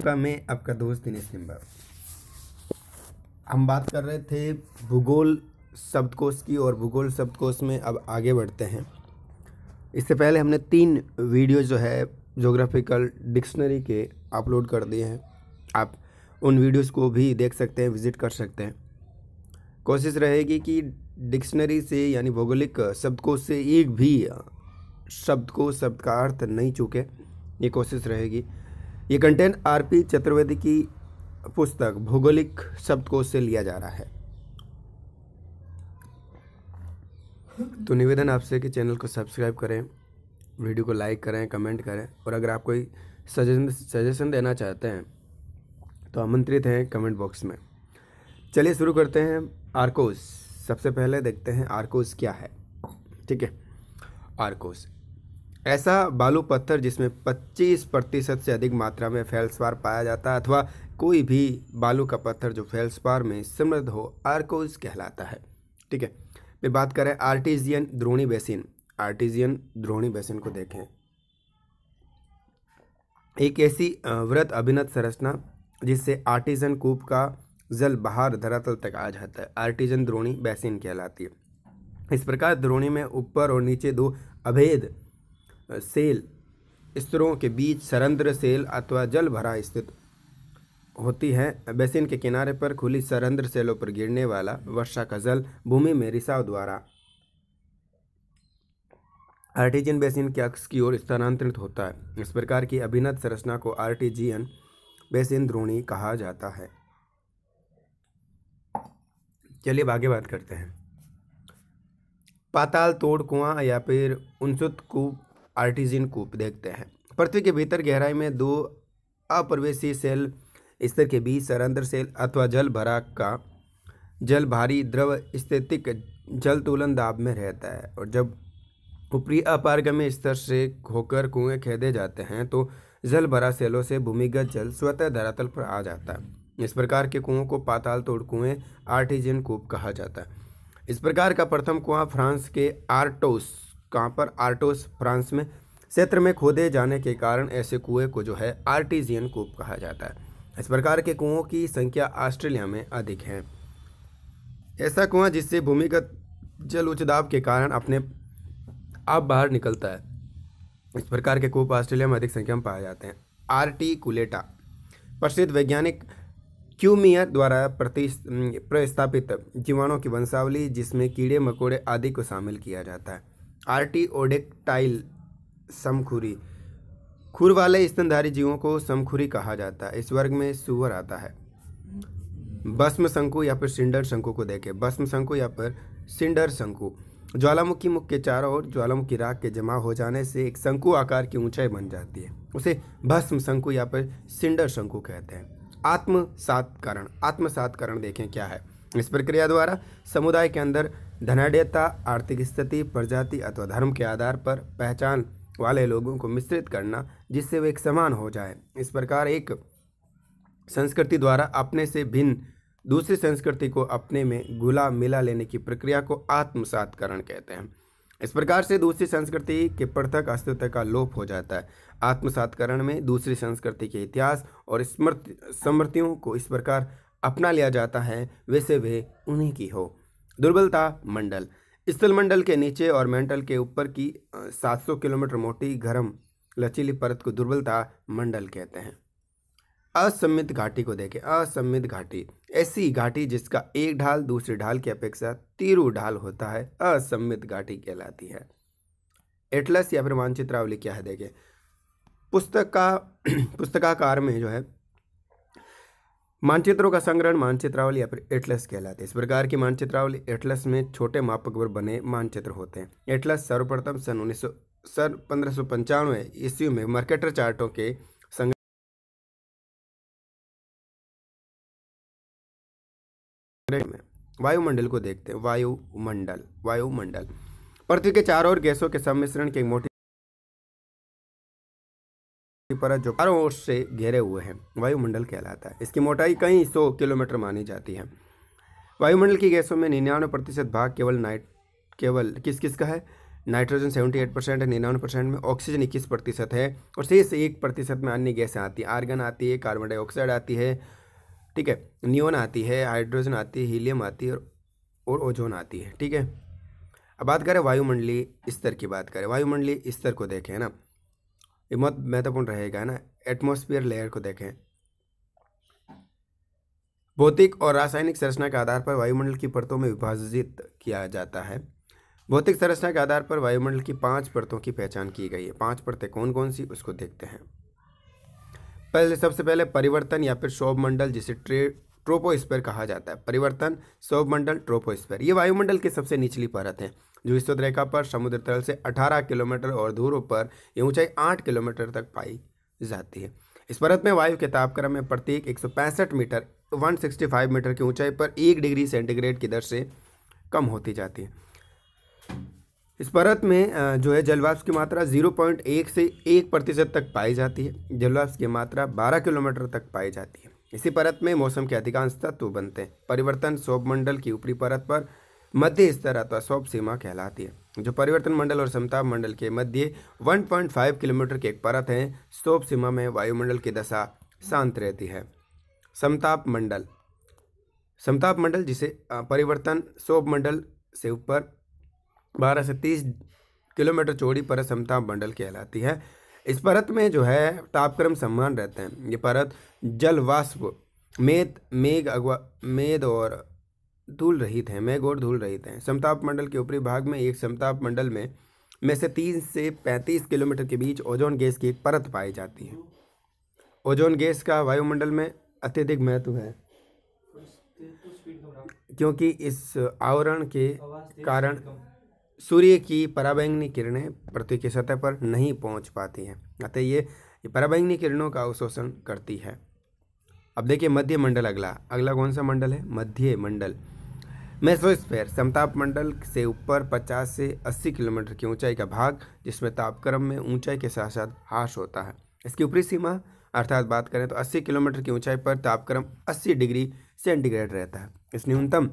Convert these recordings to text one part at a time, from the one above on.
का मैं आपका दोस्त दिनेश निम्बर हम बात कर रहे थे भूगोल शब्दकोश की और भूगोल शब्दकोश में अब आगे बढ़ते हैं इससे पहले हमने तीन वीडियो जो है जोग्राफिकल डिक्शनरी के अपलोड कर दिए हैं आप उन वीडियोस को भी देख सकते हैं विज़िट कर सकते हैं कोशिश रहेगी कि डिक्शनरी से यानी भौगोलिक शब्दकोश से एक भी शब्द को शब्द का अर्थ नहीं चूके ये कोशिश रहेगी ये कंटेंट आरपी चतुर्वेदी की पुस्तक भौगोलिक शब्दकोश से लिया जा रहा है तो निवेदन आपसे कि चैनल को सब्सक्राइब करें वीडियो को लाइक करें कमेंट करें और अगर आप कोई सजेशन सजेशन देना चाहते हैं तो आमंत्रित हैं कमेंट बॉक्स में चलिए शुरू करते हैं आर्कोस सबसे पहले देखते हैं आर्कोस क्या है ठीक है आर्कोस ऐसा बालू पत्थर जिसमें 25 प्रतिशत से अधिक मात्रा में फैल्सवार पाया जाता है अथवा कोई भी बालू का पत्थर जो फेल्सपार में समृद्ध हो आर्कोज कहलाता है ठीक है फिर बात करें आर्टिजियन द्रोणी बेसिन आर्टिजियन द्रोणी बेसिन को देखें एक ऐसी व्रत अभिनत संरचना जिससे आर्टिजन कूप का जल बाहर धरातल तक आ जाता है आर्टिजन द्रोणी बेसिन कहलाती है इस प्रकार द्रोणी में ऊपर और नीचे दो अभेद सेल स्तरों के बीच सरंद्र सेल अथवा जल भरा स्थित होती है बेसिन के किनारे पर खुली सरंद्र सेलों पर गिरने वाला वर्षा का जल भूमि में रिसाव द्वारा आर्टिजन बेसिन के अक्ष की ओर स्थानांतरित होता है इस प्रकार की अभिनत संरचना को आर्टिजियन बेसिन द्रोणी कहा जाता है चलिए आगे बात करते हैं पाताल तोड़ कुआं या फिर उनसुत कु आर्टिजिन कूप देखते हैं पृथ्वी के भीतर गहराई में दो अप्रवेशी सेल स्तर के बीच सरंद्र सेल अथवा जल भरा का जल भारी द्रव स्थितिक जल तुलन दाब में रहता है और जब ऊपरी अपारगम्य स्तर से होकर कुएं खेदे जाते हैं तो जल भरा सेलों से भूमिगत जल स्वतः धरातल पर आ जाता है इस प्रकार के कुओं को पाताल तोड़ कुएं आर्टिजन कूप कहा जाता है इस प्रकार का प्रथम कुआं फ्रांस के आर्टोस कहाँ पर आर्टोस फ्रांस में क्षेत्र में खोदे जाने के कारण ऐसे कुएं को जो है आर्टिजियन कूप कहा जाता है इस प्रकार के कुओं की संख्या ऑस्ट्रेलिया में अधिक है ऐसा कुआं जिससे भूमिगत जल उच्च दाब के कारण अपने आप बाहर निकलता है इस प्रकार के कूप ऑस्ट्रेलिया में अधिक संख्या में पाए जाते हैं आर्टिकुलेटा प्रसिद्ध वैज्ञानिक क्यूमियर द्वारा प्रस्थापित जीवाणु की वंशावली जिसमें कीड़े मकोड़े आदि को शामिल किया जाता है आर्टिओडेक्टाइल समखुरी खुर वाले स्तनधारी जीवों को समखुरी कहा जाता है इस वर्ग में सुअर आता है भस्म शंकु या फिर सिंडर शंकु को देखें भस्म शंकु या फिर सिंडर शंकु ज्वालामुखी मुख के चारों ओर ज्वालामुखी राग के जमा हो जाने से एक शंकु आकार की ऊंचाई बन जाती है उसे भस्म शंकु या फिर सिंडर शंकु कहते हैं आत्मसातकरण आत्मसातकरण देखें क्या है इस प्रक्रिया द्वारा समुदाय के अंदर धनाढ़ता आर्थिक स्थिति प्रजाति अथवा धर्म के आधार पर पहचान वाले लोगों को मिश्रित करना जिससे वे एक समान हो जाए इस प्रकार एक संस्कृति द्वारा अपने से भिन्न दूसरी संस्कृति को अपने में घुला मिला लेने की प्रक्रिया को आत्मसातकरण कहते हैं इस प्रकार से दूसरी संस्कृति के पृथक अस्तित्व का लोप हो जाता है आत्मसातकरण में दूसरी संस्कृति के इतिहास और स्मृति स्मृतियों को इस प्रकार अपना लिया जाता है वैसे वे उन्हीं की हो दुर्बलता मंडल स्थल मंडल के नीचे और मेंटल के ऊपर की 700 किलोमीटर मोटी गर्म लचीली परत को दुर्बलता मंडल कहते हैं असमित घाटी को देखें असमित घाटी ऐसी घाटी जिसका एक ढाल दूसरी ढाल की अपेक्षा तीरू ढाल होता है असमित घाटी कहलाती है एटलस या फिर मानचित्रावली क्या है देखें पुस्तक का पुस्तकाकार में जो है मानचित्रों का संग्रहण मानचित्रावली या फिर एटलस कहलाते हैं इस प्रकार की मानचित्रावली एटलस में छोटे मापक पर बने मानचित्र होते हैं एटलस सर्वप्रथम सन उन्नीस सौ सन पंद्रह सौ पंचानवे ईस्वी में मार्केटर चार्टों के संग्रह में वायुमंडल को देखते हैं वायुमंडल वायुमंडल पृथ्वी के चारों ओर गैसों के सम्मिश्रण की मोटी की परत जो चारों ओर से घेरे हुए हैं वायुमंडल कहलाता है इसकी मोटाई कई सौ किलोमीटर मानी जाती है वायुमंडल की गैसों में निन्यानवे प्रतिशत भाग केवल नाइट केवल किस किस का है नाइट्रोजन 78 परसेंट है निन्यानवे परसेंट में ऑक्सीजन इक्कीस प्रतिशत है और शेष एक प्रतिशत में अन्य गैसें आती हैं आर्गन आती है कार्बन डाइऑक्साइड आती है ठीक है नियोन आती है हाइड्रोजन आती है हीलियम आती है और ओजोन आती है ठीक है अब बात करें वायुमंडलीय स्तर की बात करें वायुमंडलीय स्तर को देखें ना ये बहुत महत्वपूर्ण रहेगा है ना एटमोस्फियर लेयर को देखें भौतिक और रासायनिक संरचना के आधार पर वायुमंडल की परतों में विभाजित किया जाता है भौतिक संरचना के आधार पर वायुमंडल की पांच परतों की पहचान की गई है पांच परतें कौन कौन सी उसको देखते हैं पहले सबसे पहले परिवर्तन या फिर शोभ मंडल जिसे ट्रेड ट्रोपोस्फेयर कहा जाता है परिवर्तन सौभमंडल ट्रोपोस्फेयर ये वायुमंडल की सबसे निचली परत है जो विश्व रेखा पर समुद्र तल से 18 किलोमीटर और दूर पर यह ऊंचाई 8 किलोमीटर तक पाई जाती है इस परत में वायु के तापक्रम में प्रत्येक एक मीटर वन मीटर की ऊंचाई पर एक डिग्री सेंटीग्रेड की दर से कम होती जाती है इस परत में जो है जलवाष्प की मात्रा 0.1 से 1 प्रतिशत तक पाई जाती है जलवाष्प की मात्रा 12 किलोमीटर तक पाई जाती है इसी परत में मौसम के अधिकांश तत्व बनते हैं परिवर्तन मंडल की ऊपरी परत पर मध्य स्तर अथवा सौभ सीमा कहलाती है जो परिवर्तन मंडल और समताप मंडल के मध्य 1.5 किलोमीटर की एक परत है सौभ सीमा में वायुमंडल की दशा शांत रहती है समताप मंडल समताप मंडल जिसे परिवर्तन सौभ मंडल से ऊपर 12 से 30 किलोमीटर चौड़ी पर समताप मंडल कहलाती है इस परत में जो है तापक्रम सम्मान रहते हैं ये परत जल वाष्प मेद मेघ अगवा मेद और धूल रहित हैं मेघ और धूल रहित हैं समताप मंडल के ऊपरी भाग में एक समताप मंडल में में से तीन से पैंतीस किलोमीटर के बीच ओजोन गैस की एक परत पाई जाती है ओजोन गैस का वायुमंडल में अत्यधिक महत्व है क्योंकि इस आवरण के कारण सूर्य की पराबैंगनी किरणें पृथ्वी की सतह पर नहीं पहुंच पाती हैं अतः ये पराबैंगनी किरणों का अवशोषण करती है अब देखिए मध्य मंडल अगला अगला कौन सा मंडल है मध्य मंडल मेसोस्फेयर समताप मंडल से ऊपर 50 से 80 किलोमीटर की ऊंचाई का भाग जिसमें तापक्रम में ऊंचाई के साथ साथ हाश होता है इसकी ऊपरी सीमा अर्थात बात करें तो 80 किलोमीटर की ऊंचाई पर तापक्रम 80 डिग्री सेंटीग्रेड रहता है इस न्यूनतम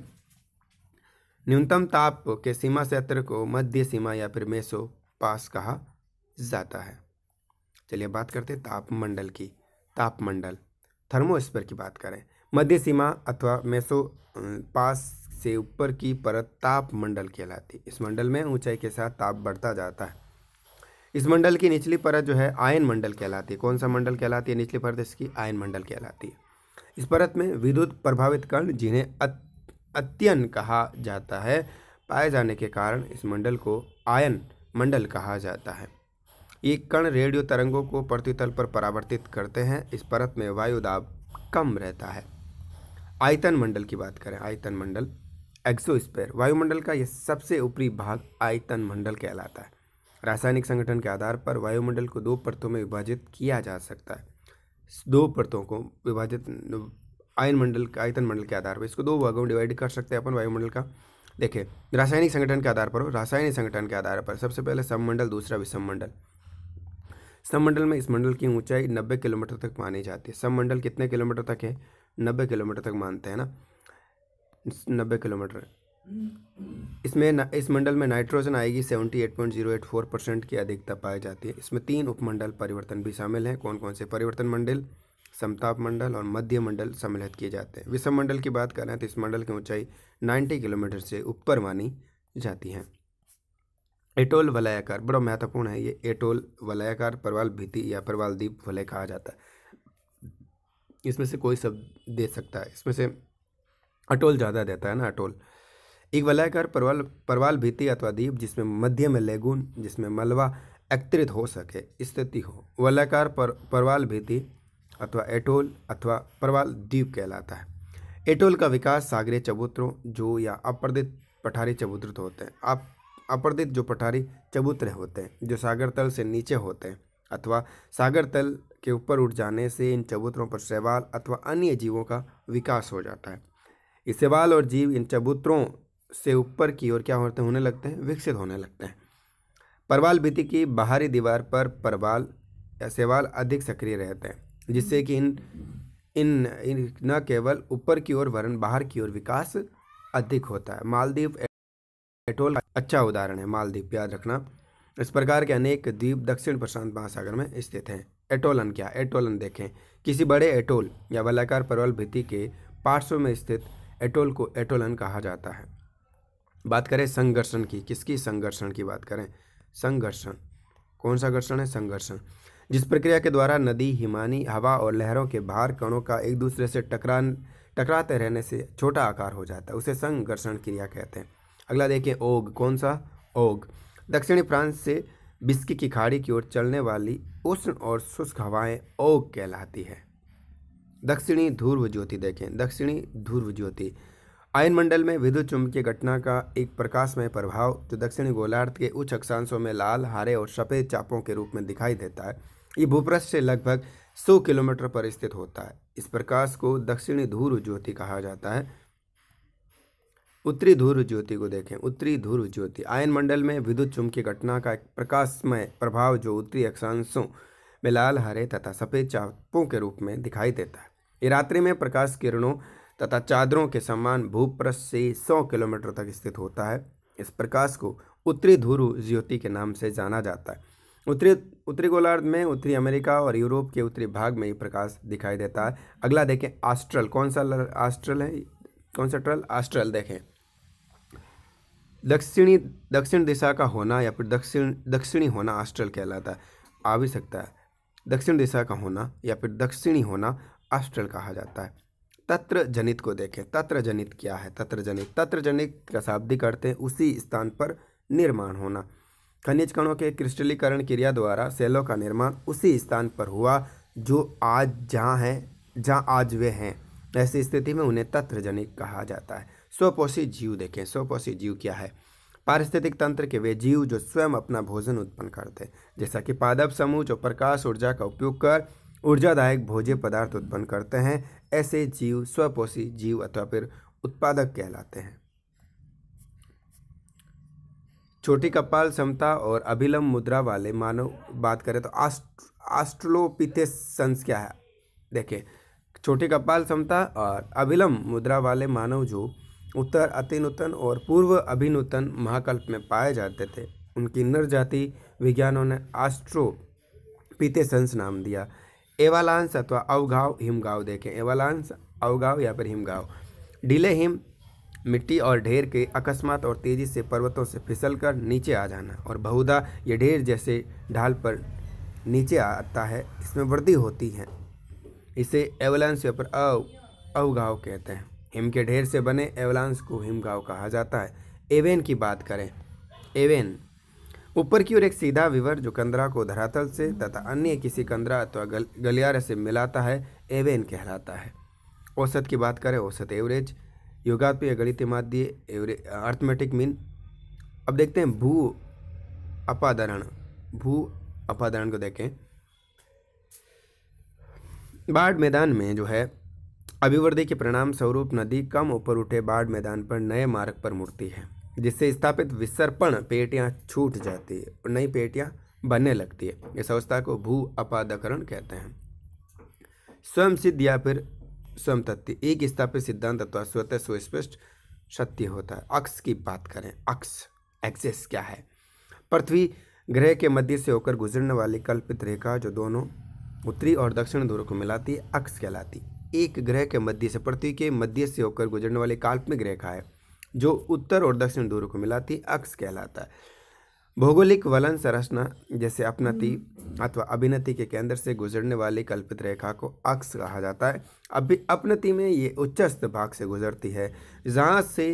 न्यूनतम ताप के सीमा क्षेत्र को मध्य सीमा या फिर मेसो पास कहा जाता है चलिए बात करते हैं तापमंडल की तापमंडल थर्मोस्फेयर की बात करें मध्य सीमा अथवा मेसो पास से ऊपर की परत तापमंडल कहलाती है इस मंडल में ऊंचाई के साथ ताप बढ़ता जाता है इस मंडल की निचली परत जो है आयन मंडल कहलाती है कौन सा मंडल कहलाती है निचली परत इसकी आयन मंडल कहलाती है इस परत में विद्युत प्रभावित कण जिन्हें अत्यन कहा जाता है पाए जाने के कारण इस मंडल को आयन मंडल कहा जाता है ये कण रेडियो तरंगों को प्रतितल पर परावर्तित करते हैं इस परत में वायुदाब कम रहता है आयतन मंडल की बात करें आयतन मंडल एक्सोस्पेयर वायुमंडल का यह सबसे ऊपरी भाग आयतन मंडल कहलाता है रासायनिक संगठन के आधार पर वायुमंडल को दो परतों में विभाजित किया जा सकता है दो परतों को विभाजित आयन मंडल आयतन मंडल के आधार पर इसको दो भागों में डिवाइड कर सकते हैं अपन वायुमंडल का देखिए रासायनिक संगठन के आधार पर हो रासायनिक संगठन के आधार पर सबसे पहले सममंडल दूसरा विषममंडल सममंडल में इस मंडल की ऊंचाई 90 किलोमीटर तक मानी जाती है सममंडल कितने किलोमीटर तक है 90 किलोमीटर तक मानते हैं ना 90 किलोमीटर इसमें न, इस मंडल में नाइट्रोजन आएगी 78.084 परसेंट की अधिकता पाई जाती है इसमें तीन उपमंडल परिवर्तन भी शामिल हैं कौन कौन से परिवर्तन मंडल समताप मंडल और मध्य मंडल सम्मिलित किए जाते हैं विषम मंडल की बात करें तो इस मंडल की ऊंचाई 90 किलोमीटर से ऊपर मानी जाती है एटोल वलयाकार बड़ा महत्वपूर्ण है ये एटोल वलयाकार परवाल भीति या परवाल द्वीप वलय कहा जाता है इसमें से कोई शब्द दे सकता है इसमें से अटोल ज़्यादा देता है ना अटोल एक वलयाकार परवाल परवाल भीति अथवा द्वीप जिसमें मध्य में लेगुन जिसमें मलवा एकत्रित हो सके स्थिति हो वलयाकार पर, परवाल भीति अथवा एटोल अथवा परवाल द्वीप कहलाता है एटोल का विकास सागरीय चबूतरों जो या अपर्दित पठारी चबूतर तो होते हैं आप अपर्दित जो पठारी चबूतरे होते हैं जो सागर तल से नीचे होते हैं अथवा सागर तल के ऊपर उठ जाने से इन चबूतरों पर शैवाल अथवा अन्य जीवों का विकास हो जाता है इस शैवाल और जीव इन चबूतरों से ऊपर की ओर क्या होते होने लगते हैं विकसित होने लगते हैं परवाल भीति की बाहरी दीवार पर परवाल या शैवाल अधिक सक्रिय रहते हैं जिससे कि इन इन, इन न केवल ऊपर की ओर वरन बाहर की ओर विकास अधिक होता है मालदीव एटोल अच्छा उदाहरण है मालदीव याद रखना इस प्रकार के अनेक द्वीप दक्षिण प्रशांत महासागर में स्थित हैं एटोलन क्या एटोलन देखें किसी बड़े एटोल या वलाकार परवल भित्ति के पार्श्व में स्थित एटोल को एटोलन कहा जाता है बात करें संघर्षण की किसकी संघर्षण की बात करें संघर्षण कौन सा घर्षण है संघर्षण जिस प्रक्रिया के द्वारा नदी हिमानी हवा और लहरों के भार कणों का एक दूसरे से टकरान टकराते रहने से छोटा आकार हो जाता है उसे संघर्षण क्रिया कहते हैं अगला देखें ओग कौन सा ओग दक्षिणी फ्रांस से बिस्की की खाड़ी की ओर चलने वाली उष्ण और शुष्क हवाएं ओग कहलाती है दक्षिणी ध्रुव ज्योति देखें दक्षिणी ध्रुव ज्योति आयन मंडल में विद्युत चुंबकीय घटना का एक प्रकाशमय प्रभाव जो दक्षिणी गोलार्ध के उच्च अक्षांशों में लाल हरे और सफ़ेद चापों के रूप में दिखाई देता है ये भूपृष्ठ से लगभग 100 किलोमीटर पर स्थित होता है इस प्रकाश को दक्षिणी ध्रुव ज्योति कहा जाता है उत्तरी ध्रुव ज्योति को देखें उत्तरी ध्रुव ज्योति आयन मंडल में विद्युत चुंबकीय घटना का एक प्रकाशमय प्रभाव जो उत्तरी अक्षांशों में लाल हरे तथा सफ़ेद चापों के रूप में दिखाई देता है ये रात्रि में प्रकाश किरणों तथा चादरों के समान भूप्रस से सौ किलोमीटर तक स्थित होता है इस प्रकाश को उत्तरी ध्रुव ज्योति के नाम से जाना जाता है उत्तरी उत्तरी गोलार्ध में उत्तरी अमेरिका और यूरोप के उत्तरी भाग में ये प्रकाश दिखाई देता है अगला देखें आस्ट्रल कौन सा आस्ट्रल है कौन सा ट्रल आस्ट्रल देखें दक्षिणी दक्षिण दिशा का होना या फिर दक्षिण दक्षिणी होना आस्ट्रल कहलाता है आ भी सकता है दक्षिण दिशा का होना या फिर दक्षिणी होना आस्ट्रल कहा जाता है तत्र जनित को देखें तत्र जनित क्या है तत्र जनित तत्र जनित का शाब्दिक अर्थ है उसी स्थान पर निर्माण होना खनिज कणों के क्रिस्टलीकरण क्रिया द्वारा सेलों का निर्माण उसी स्थान पर हुआ जो आज जहाँ हैं जहाँ आज वे हैं ऐसी स्थिति में उन्हें तत्वजनिक कहा जाता है स्वपोषी जीव देखें स्वपोषी जीव क्या है पारिस्थितिक तंत्र के वे जीव जो स्वयं अपना भोजन उत्पन्न करते हैं जैसा कि पादप समूह जो प्रकाश ऊर्जा का उपयोग कर ऊर्जादायक भोज्य पदार्थ उत्पन्न करते हैं ऐसे जीव स्वपोषी जीव अथवा फिर उत्पादक कहलाते हैं छोटी कपाल समता और अभिलंब मुद्रा वाले मानव बात करें तो आस्ट संस क्या है देखिए छोटी कपाल समता और अभिलंब मुद्रा वाले मानव जो उत्तर अतिनूतन और पूर्व अभिनूतन महाकल्प में पाए जाते थे उनकी नर जाति विज्ञानों ने आस्ट्रो संस नाम दिया एवालांस अथवा अवगाव हिमगाव देखें एवालांस अवगाव या फिर हिमगाव डीले हिम मिट्टी और ढेर के अकस्मात और तेज़ी से पर्वतों से फिसलकर नीचे आ जाना और बहुधा ये ढेर जैसे ढाल पर नीचे आता है इसमें वृद्धि होती है इसे एवलांस पर अव अवगाव कहते हैं हिम के ढेर से बने एवलांस को हिमगाव कहा जाता है एवेन की बात करें एवेन ऊपर की ओर एक सीधा विवर जो कंदरा को धरातल से तथा अन्य किसी कंदरा अथवा गल, गलियारे से मिलाता है एवेन कहलाता है औसत की बात करें औसत एवरेज योगात पे गणित माध्य अर्थमेटिक मीन अब देखते हैं भू अपाधारण भू अपाधारण को देखें बाढ़ मैदान में जो है अभिवृद्धि के परिणाम स्वरूप नदी कम ऊपर उठे बाढ़ मैदान पर नए मार्ग पर मुड़ती है जिससे स्थापित विसर्पण पेटियां छूट जाती है और नई पेटियां बनने लगती है इस अवस्था को भू अपाधकरण कहते हैं स्वयं सिद्ध या फिर स्वयं तथ्य एक स्थापित सिद्धांत अथवा स्वतः सुस्पष्ट सत्य होता है अक्स की बात करें अक्स एक्सेस क्या है पृथ्वी ग्रह के मध्य से होकर गुजरने वाली कल्पित रेखा जो दोनों उत्तरी और दक्षिण ध्रुव को मिलाती है अक्स कहलाती एक ग्रह के मध्य से पृथ्वी के मध्य से होकर गुजरने वाली काल्पनिक रेखा है जो उत्तर और दक्षिण ध्रुव को मिलाती अक्स कहलाता है भौगोलिक वलन संरचना जैसे अपनति अथवा अभिनति के केंद्र से गुजरने वाली कल्पित रेखा को अक्स कहा जाता है अभी अपनति में ये उच्चस्थ भाग से गुजरती है जहाँ से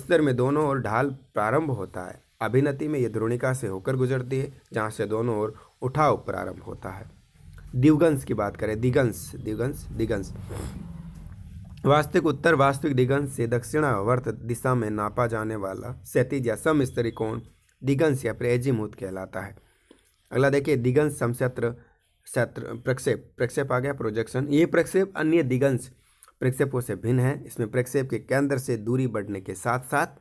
स्तर में दोनों ओर ढाल प्रारंभ होता है अभिनति में ये द्रोणिका से होकर गुजरती है जहाँ से दोनों ओर उठाव प्रारंभ होता है दिवगंश की बात करें दिगंश दिगंश दिगंश वास्तविक उत्तर वास्तविक दिगंश से दक्षिणावर्त दिशा में नापा जाने वाला सैतीज या समस्तरी कोण दिगंश या फिर कहलाता है अगला देखिए दिगंश समक्षेत्र क्षेत्र प्रक्षेप प्रक्षेप आ गया प्रोजेक्शन ये प्रक्षेप अन्य दिगंश प्रक्षेपों से भिन्न है इसमें प्रक्षेप के केंद्र से दूरी बढ़ने के साथ साथ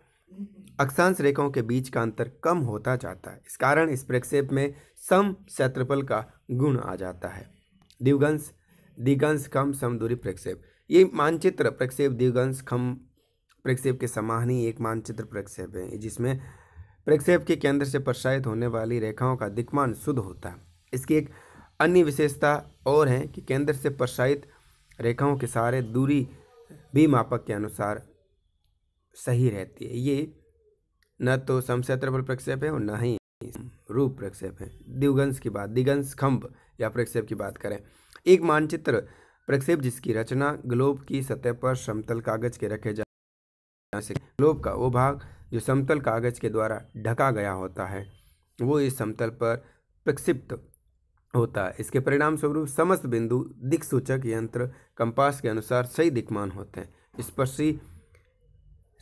अक्षांश रेखाओं के बीच का अंतर कम होता जाता है इस कारण इस प्रक्षेप में सम क्षेत्रफल का गुण आ जाता है दिवगंश दिगंश कम दूरी प्रक्षेप ये मानचित्र प्रक्षेप दिवगंश खम प्रक्षेप के समान ही एक मानचित्र प्रक्षेप है जिसमें प्रक्षेप के केंद्र से प्रसारित होने वाली रेखाओं का दिक्मान शुद्ध होता है इसकी एक अन्य विशेषता और है कि केंद्र से प्रसारित रेखाओं के सारे दूरी भी मापक के अनुसार सही रहती है ये न तो समक्षेत्रफल प्रक्षेप है और न ही रूप प्रक्षेप है दिवगंश की बात दिगंश खम्भ या प्रक्षेप की बात करें एक मानचित्र प्रक्षेप जिसकी रचना ग्लोब की सतह पर समतल कागज के रखे जाए ग्लोब का वो भाग जो समतल कागज के द्वारा ढका गया होता है वो इस समतल पर प्रक्षिप्त होता है इसके परिणाम स्वरूप समस्त बिंदु सूचक यंत्र कंपास के अनुसार सही दिखमान होते हैं स्पर्शी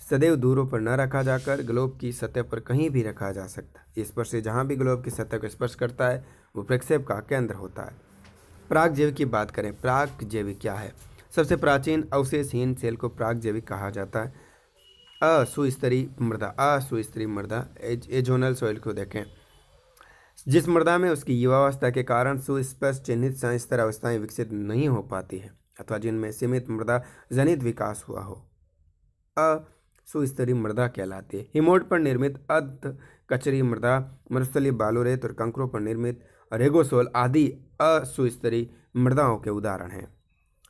सदैव दूरों पर न रखा जाकर ग्लोब की सतह पर कहीं भी रखा जा सकता है स्पर्श से जहाँ भी ग्लोब की सतह को स्पर्श करता है वो प्रक्षेप का केंद्र होता है प्राग जैविक की बात करें प्राग जैविक क्या है सबसे प्राचीन अवशेषहीन सेल को प्राग जैविक कहा जाता है असुस्तरी मृदा असुस्तरी मृदा एजोनल सॉइल को देखें जिस मृदा में उसकी युवावस्था के कारण सुस्पष्ट चिन्हित संस्तर अवस्थाएं विकसित नहीं हो पाती हैं अथवा जिनमें सीमित मृदा जनित विकास हुआ हो असुस्तरी मृदा कहलाती है हिमोट पर निर्मित अध कचरी मृदा मरुस्थली रेत और कंकरों पर निर्मित रेगोसोल आदि असुस्तरी मृदाओं के उदाहरण हैं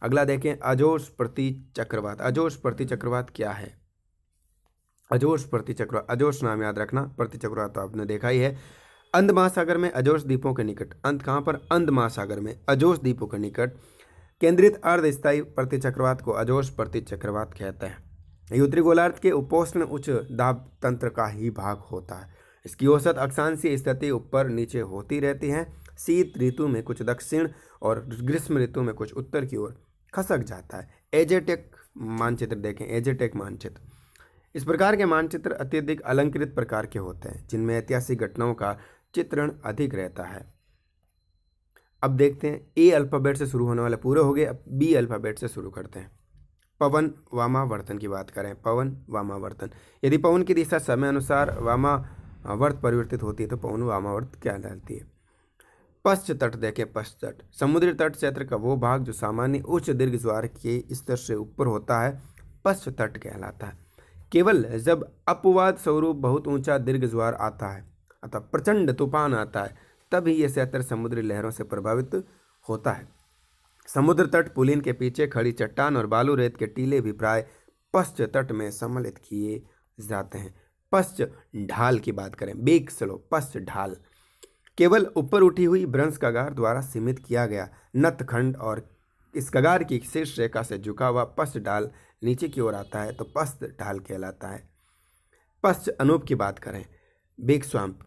अगला देखें अजोश प्रति चक्रवात अजोश प्रति चक्रवात क्या है अजोश प्रतिचक्र अजोश नाम याद रखना प्रतिचक्र तो आपने देखा ही है अंध महासागर में अजोश द्वीपों के निकट अंत कहाँ पर अंध महासागर में अजोश द्वीपों के निकट केंद्रित अर्धस्थायी प्रतिचक्रवात को अजोश प्रतिचक्रवात कहते हैं ये उत्तरी गोलार्ध के उपोष्ण उच्च दाब तंत्र का ही भाग होता है इसकी औसत अक्षांशीय स्थिति ऊपर नीचे होती रहती है शीत ऋतु में कुछ दक्षिण और ग्रीष्म ऋतु में कुछ उत्तर की ओर खसक जाता है एजेटेक मानचित्र देखें एजेटेक मानचित्र इस प्रकार के मानचित्र अत्यधिक अलंकृत प्रकार के होते हैं जिनमें ऐतिहासिक घटनाओं का चित्रण अधिक रहता है अब देखते हैं ए अल्फ़ाबेट से शुरू होने वाले पूरे हो गए अब बी अल्फ़ाबेट से शुरू करते हैं पवन वामावर्तन की बात करें पवन वामावर्तन यदि पवन की दिशा समय अनुसार वामावर्त परिवर्तित होती है तो पवन वामावर्त क्या डालती है पश्च तट देखें पश्च तट समुद्री तट क्षेत्र का वो भाग जो सामान्य उच्च दीर्घ ज्वार के स्तर से ऊपर होता है पश्च तट कहलाता है केवल जब अपवाद स्वरूप बहुत ऊंचा दीर्घ ज्वार आता है अतः प्रचंड तूफान आता है तभी यह सैतर समुद्री लहरों से प्रभावित होता है समुद्र तट पुलिन के पीछे खड़ी चट्टान और बालू रेत के टीले भी प्राय पश्च तट में सम्मिलित किए जाते हैं पश्च ढाल की बात करें बेग स्लो पश्च ढाल केवल ऊपर उठी हुई ब्रंश कगार द्वारा सीमित किया गया नतखंड और इस कगार की शीर्ष रेखा से झुका हुआ पश्च ढाल नीचे की ओर आता है तो पस्त ढाल कहलाता है पश्च अनूप की बात करें बिग स्वाम्प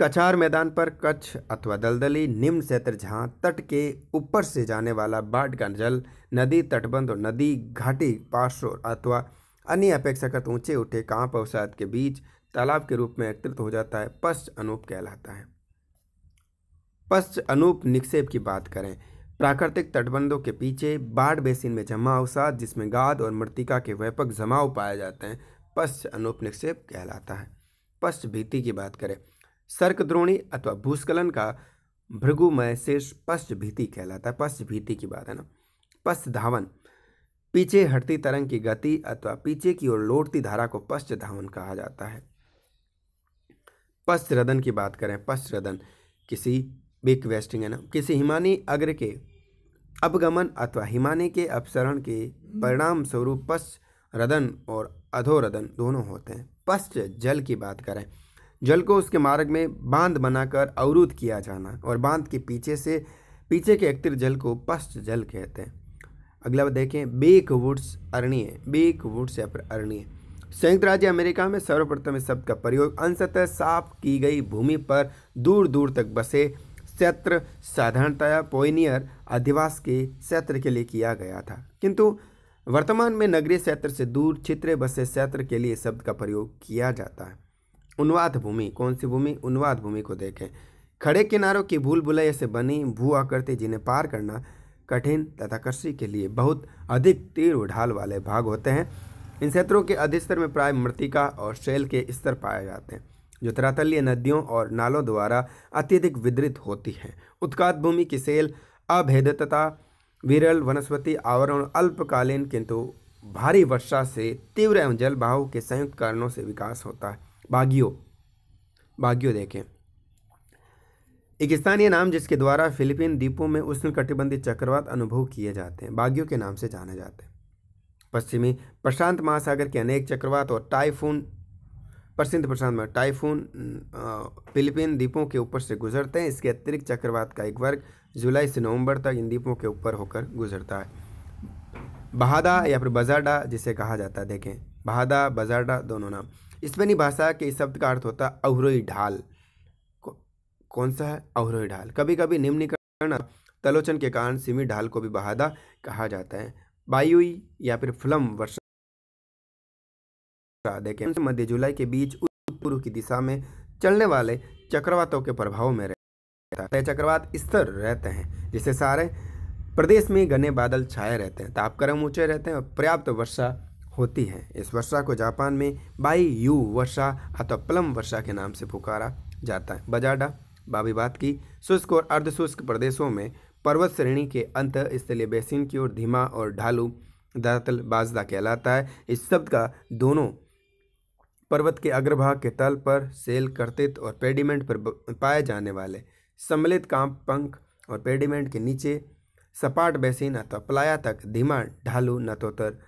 कछार मैदान पर कच्छ अथवा दलदली निम्न क्षेत्र जहाँ तट के ऊपर से जाने वाला बाढ़ का जल नदी तटबंध और नदी घाटी पार्श्व अथवा अन्य अपेक्षाकृत ऊंचे उठे कांप अवसाद के बीच तालाब के रूप में एकत्रित हो जाता है पश्च अनूप कहलाता है पश्च अनूप निक्षेप की बात करें प्राकृतिक तटबंधों के पीछे बाढ़ बेसिन में जमा अवसाद जिसमें गाद और मृतिका के व्यापक जमाव पाए जाते हैं पश्च अनुपनिक्षेप कहलाता है पश्च भीति की बात करें सर्कद्रोणी अथवा भूस्खलन का भृगुमय शेष पश्च भीति कहलाता है पश्च भीति की बात है ना पश्च धावन पीछे हटती तरंग की गति अथवा पीछे की ओर लौटती धारा को पश्च धावन कहा जाता है पश्च रदन की बात करें पश्च रदन किसी बिक वेस्टिंग है ना किसी हिमानी अग्र के अपगमन अथवा हिमानी के अपसरण के परिणाम स्वरूप पश्च रदन और अधोरदन दोनों होते हैं पश्च जल की बात करें जल को उसके मार्ग में बांध बनाकर अवरुद्ध किया जाना और बांध के पीछे से पीछे के अक्तिर जल को पश्च जल कहते हैं अगला देखें बेक वुड्स अरणीय बेक वुड्स या फिर अरणीय संयुक्त राज्य अमेरिका में सर्वप्रथम इस शब्द का प्रयोग अंशतः साफ की गई भूमि पर दूर दूर तक बसे क्षेत्र साधारणतया पोइनियर अधिवास के क्षेत्र के लिए किया गया था किंतु वर्तमान में नगरीय क्षेत्र से दूर छित्रे बसे क्षेत्र के लिए शब्द का प्रयोग किया जाता है उन्वाद भूमि कौन सी भूमि उन्वाद भूमि को देखें खड़े किनारों की भूल भुलैया से बनी भू आकृति जिन्हें पार करना कठिन तथा कृषि के लिए बहुत अधिक तीर उढ़ाल वाले भाग होते हैं इन क्षेत्रों के अधिस्तर में प्राय मृतिका और शैल के स्तर पाए जाते हैं जो तरातल्य नदियों और नालों द्वारा अत्यधिक विदृत होती हैं उत्कात भूमि की सेल अभेदतता विरल वनस्पति आवरण अल्पकालीन किंतु भारी वर्षा से तीव्र एवं जलभाव के संयुक्त कारणों से विकास होता है बागियो बागियो देखें एक स्थानीय नाम जिसके द्वारा फिलीपीन द्वीपों में उष्ण कटिबंधी चक्रवात अनुभव किए जाते हैं बागियों के नाम से जाने जाते हैं पश्चिमी प्रशांत महासागर के अनेक चक्रवात और टाइफून प्रसिद्ध प्रशांत में टाइफून फिलिपिन द्वीपों के ऊपर से गुजरते हैं इसके अतिरिक्त चक्रवात का एक वर्ग जुलाई से नवंबर तक इन द्वीपों के ऊपर होकर गुजरता है बहादा या फिर बजाडा जिसे कहा जाता है देखें बहादा बजाडा दोनों नाम स्पेनी भाषा के इस शब्द का अर्थ होता है अहरोई ढाल कौन सा है अहरोई ढाल कभी कभी निम्नीकरण तलोचन के कारण सिमी ढाल को भी बहादा कहा जाता है बायुई या फिर फ्लम वर्षा का देखें मध्य जुलाई के बीच पूर्व की दिशा में चलने वाले चक्रवातों के प्रभाव में रहता है चक्रवात स्तर रहते हैं जिससे सारे प्रदेश में घने बादल छाए रहते हैं तापक्रम ऊंचे रहते हैं और पर्याप्त वर्षा होती है इस वर्षा को जापान में बाई यू वर्षा अथवा प्लम वर्षा के नाम से पुकारा जाता है बजाडा बाबी बात की शुष्क और अर्धशुष्क प्रदेशों में पर्वत श्रेणी के अंत स्थलीय बेसिन की ओर धीमा और ढालू दरअसल बाजदा कहलाता है इस शब्द का दोनों पर्वत के अग्रभाग के तल पर सेल कर्तित और पेडिमेंट पर पाए जाने वाले सम्मिलित कांप पंख और पेडिमेंट के नीचे सपाट बेसिन अथवा प्लाया तक धीमा ढालू नतोतर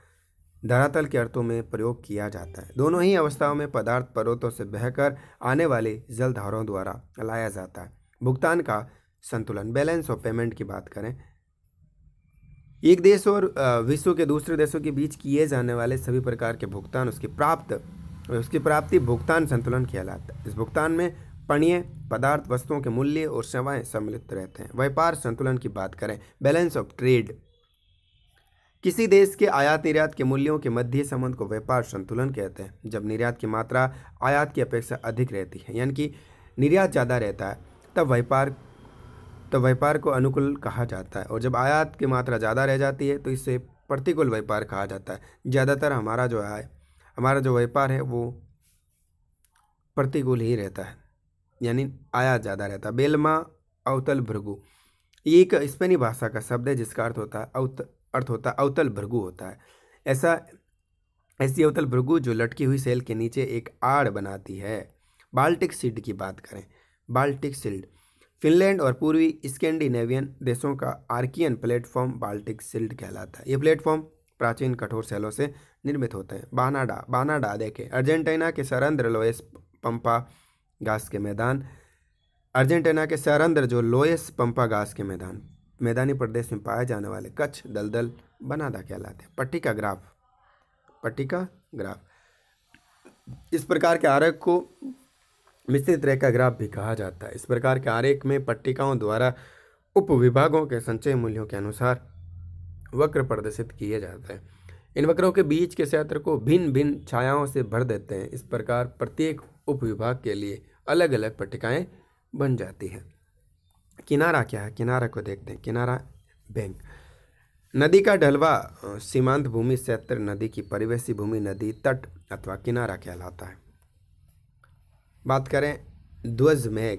धरातल के अर्थों में प्रयोग किया जाता है दोनों ही अवस्थाओं में पदार्थ पर्वतों से बहकर आने वाले जलधारों द्वारा लाया जाता है भुगतान का संतुलन बैलेंस ऑफ पेमेंट की बात करें एक देश और विश्व के दूसरे देशों के बीच किए जाने वाले सभी प्रकार के भुगतान उसके प्राप्त उसकी प्राप्ति भुगतान संतुलन कहलाता है इस भुगतान में पणीय पदार्थ वस्तुओं के मूल्य और सेवाएं सम्मिलित रहते हैं व्यापार संतुलन की बात करें बैलेंस ऑफ ट्रेड किसी देश के आयात निर्यात के मूल्यों के मध्य संबंध को व्यापार संतुलन कहते हैं जब निर्यात की मात्रा आयात की अपेक्षा अधिक रहती है यानी कि निर्यात ज़्यादा रहता है तब व्यापार तब व्यापार को अनुकूल कहा जाता है और जब आयात की मात्रा ज़्यादा रह जाती है तो इसे प्रतिकूल व्यापार कहा जाता है ज़्यादातर हमारा जो है हमारा जो व्यापार है वो प्रतिकूल ही रहता है यानी आया ज़्यादा रहता है बेलमा अवतल भृगु ये एक स्पेनी भाषा का शब्द है जिसका अर्थ होता है अवत अर्थ होता है अवतल भृगु होता है ऐसा ऐसी अवतल भृगु जो लटकी हुई सेल के नीचे एक आड़ बनाती है बाल्टिक सील्ड की बात करें बाल्टिक सील्ड फिनलैंड और पूर्वी स्कैंडिनेवियन देशों का आर्कियन प्लेटफॉर्म बाल्टिक सील्ड कहलाता है ये प्लेटफॉर्म प्राचीन कठोर सेलों से निर्मित होते हैं बानाडा बानाडा देखें अर्जेंटीना के सरंद्र लोएस पंपा घास के मैदान अर्जेंटीना के सरंद्र जो लोएस पंपा घास के मैदान मैदानी प्रदेश में पाए जाने वाले कच्छ दलदल बनादा कहलाते हैं पट्टिका ग्राफ पट्टिका ग्राफ इस प्रकार के आरक को मिश्रित रेखा ग्राफ भी कहा जाता है इस प्रकार के आरेख में पट्टिकाओं द्वारा उप विभागों के संचय मूल्यों के अनुसार वक्र प्रदर्शित किए जाते हैं इन वक्रों के बीच के क्षेत्र को भिन्न भिन्न छायाओं से भर देते हैं इस प्रकार प्रत्येक उपविभाग के लिए अलग अलग पटिकाएँ बन जाती हैं किनारा क्या है किनारा को देखते हैं किनारा बैंक नदी का ढलवा सीमांत भूमि क्षेत्र नदी की परिवेशी भूमि नदी तट अथवा किनारा कहलाता है बात करें ध्वज मेघ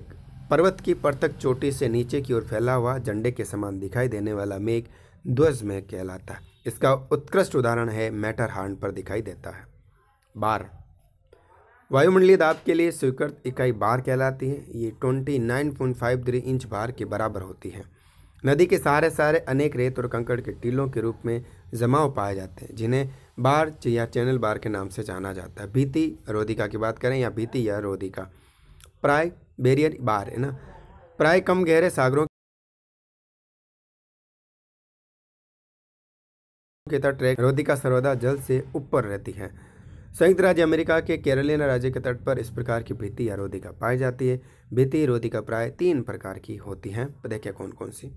पर्वत की परतक चोटी से नीचे की ओर फैला हुआ झंडे के समान दिखाई देने वाला मेघ ध्वज मेघ कहलाता है इसका उत्कृष्ट उदाहरण है मैटर हार्न पर दिखाई देता है बार वायुमंडलीय दाब के लिए स्वीकृत इकाई बार कहलाती है ये twenty nine point five three inch bar के बराबर होती है नदी के सहारे सहारे अनेक रेत और कंकड़ के टीलों के रूप में जमाव पाए जाते हैं जिन्हें बार या चैनल बार के नाम से जाना जाता है भीति रोधिका की बात करें या भीति या रोधिका प्राय बेरियर बार है ना प्राय कम गहरे सागरों केता ट्रैक रोधी का सर्वदा जल से ऊपर रहती है संयुक्त राज्य अमेरिका के केरलिना राज्य के तट पर इस प्रकार की भीति या रोधिका पाई जाती है भीति रोधिका प्राय तीन प्रकार की होती हैं तो देखिए कौन कौन सी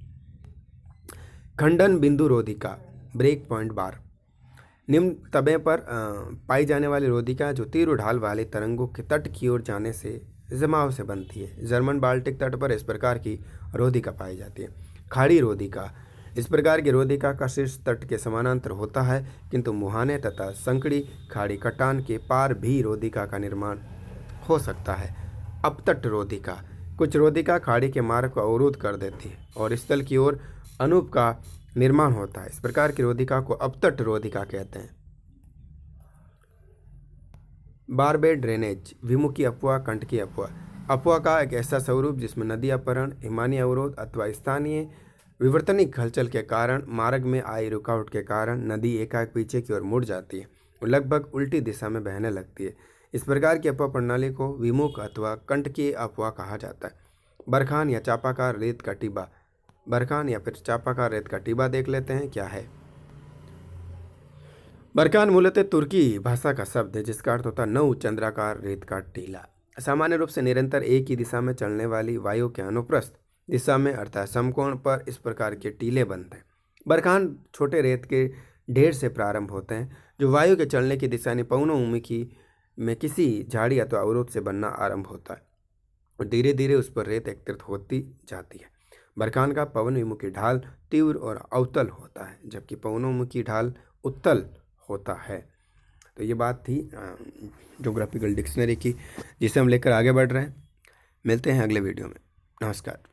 खंडन बिंदु रोधिका ब्रेक पॉइंट बार निम्न तबे पर पाई जाने वाली रोधिका जो तीर ढाल वाले तरंगों के तट की ओर जाने से जमाव से बनती है जर्मन बाल्टिक तट पर इस प्रकार की रोधिका पाई जाती है खाड़ी रोधिका इस प्रकार की रोधिका का शीर्ष तट के समानांतर होता है किंतु मुहाने तथा संकड़ी खाड़ी कटान के पार भी रोधिका का निर्माण हो सकता है अपतट रोधिका कुछ रोधिका खाड़ी के मार्ग को अवरोध कर देती है और स्थल की ओर अनूप का निर्माण होता है इस प्रकार की रोधिका को अपतट रोधिका कहते हैं बारबे ड्रेनेज विमुखी अफवाह कंटकी अफवाह अफवाह का एक ऐसा स्वरूप जिसमें नदी अपहरण हिमानी अवरोध अथवा स्थानीय विवर्तनिक हलचल के कारण मार्ग में आई रुकावट के कारण नदी एकाएक पीछे की ओर मुड़ जाती है और लगभग उल्टी दिशा में बहने लगती है इस प्रकार की अफवाह प्रणाली को विमुख अथवा की अफवाह कहा जाता है बरखान या चापाकार रेत का टिब्बा बरखान या फिर चापाकार रेत का टिब्बा देख लेते हैं क्या है बरखान मूलतः तुर्की भाषा का शब्द है जिसका अर्थ होता है नौ चंद्राकार रेत का टीला सामान्य रूप से निरंतर एक ही दिशा में चलने वाली वायु के अनुप्रस्थ दिशा में अर्थात समकोण पर इस प्रकार के टीले बनते हैं बरखान छोटे रेत के ढेर से प्रारंभ होते हैं जो वायु के चलने की दिशा निपौनभूमि की में किसी झाड़ी अथवा अवरोध से बनना आरंभ होता है और धीरे धीरे उस पर रेत एकत्रित होती जाती है बरखान का पवन विमुखी ढाल तीव्र और अवतल होता है जबकि पवनोमुखी ढाल उत्तल होता है तो ये बात थी जोग्राफिकल डिक्शनरी की जिसे हम लेकर आगे बढ़ रहे हैं मिलते हैं अगले वीडियो में नमस्कार